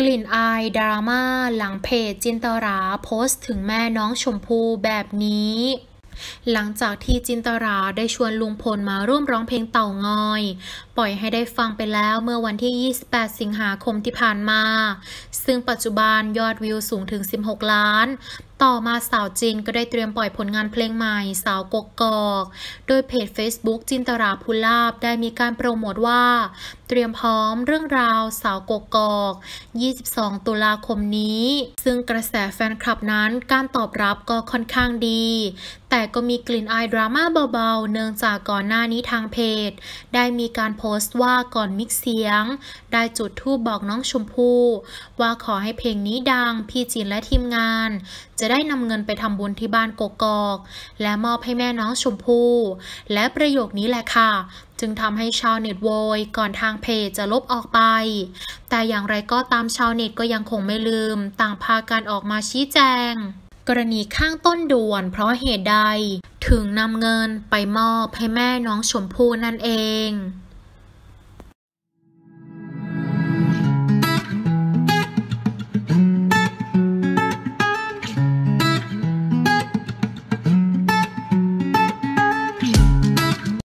กลิ่นอายดราม่าหลังเพจจินตรา โพสต์ถึงแม่น้องชมพู่แบบนี้ หลังจากที่จินตราได้ชวนลุงพลมาร่วมร้องเพลงเต่างอย ปล่อยให้ได้ฟังไปแล้วเมื่อวันที่ 28 สิงหาคมที่ผ่านมา ซึ่งปัจจุบันยอดวิวสูงถึง 16 ล้านต่อมาสาวจินก็ได้เตรียมปล่อยผลงานเพลงใหม่สาวกกกอก โดยเพจ Facebook จินตราภูลาบได้มีการโปรโมทว่า เตรียมพร้อมเรื่องราวสาวกกกอก 22 ตุลาคมนี้ ซึ่งกระแสแฟนคลับนั้นการตอบรับก็ค่อนข้างดี แต่ก็มีกลิ่นอายดราม่าเบาๆ เนื่องจากก่อนหน้านี้ทางเพจ ได้มีการโพสต์ว่าก่อนมิกเสียง ได้จุดทูบบอกน้องชมพู่ว่าขอให้เพลงนี้ดัง พี่จินและทีมงานจะะได้นำเงินไปทำบุญที่บ้านกกอก และมอบให้แม่น้องชมพู่และประโยคนี้แหละค่ะ จึงทำให้ชาวเน็ตโวยก่อนทางเพจจะลบออกไป แต่อย่างไรก็ตามชาวเน็ตก็ยังคงไม่ลืมต่างพากันออกมาชี้แจง กรณีข้างต้นด่วน เพราะเหตุใดถึงนำเงินไปมอบให้แม่น้องชมพู่นั่นเอง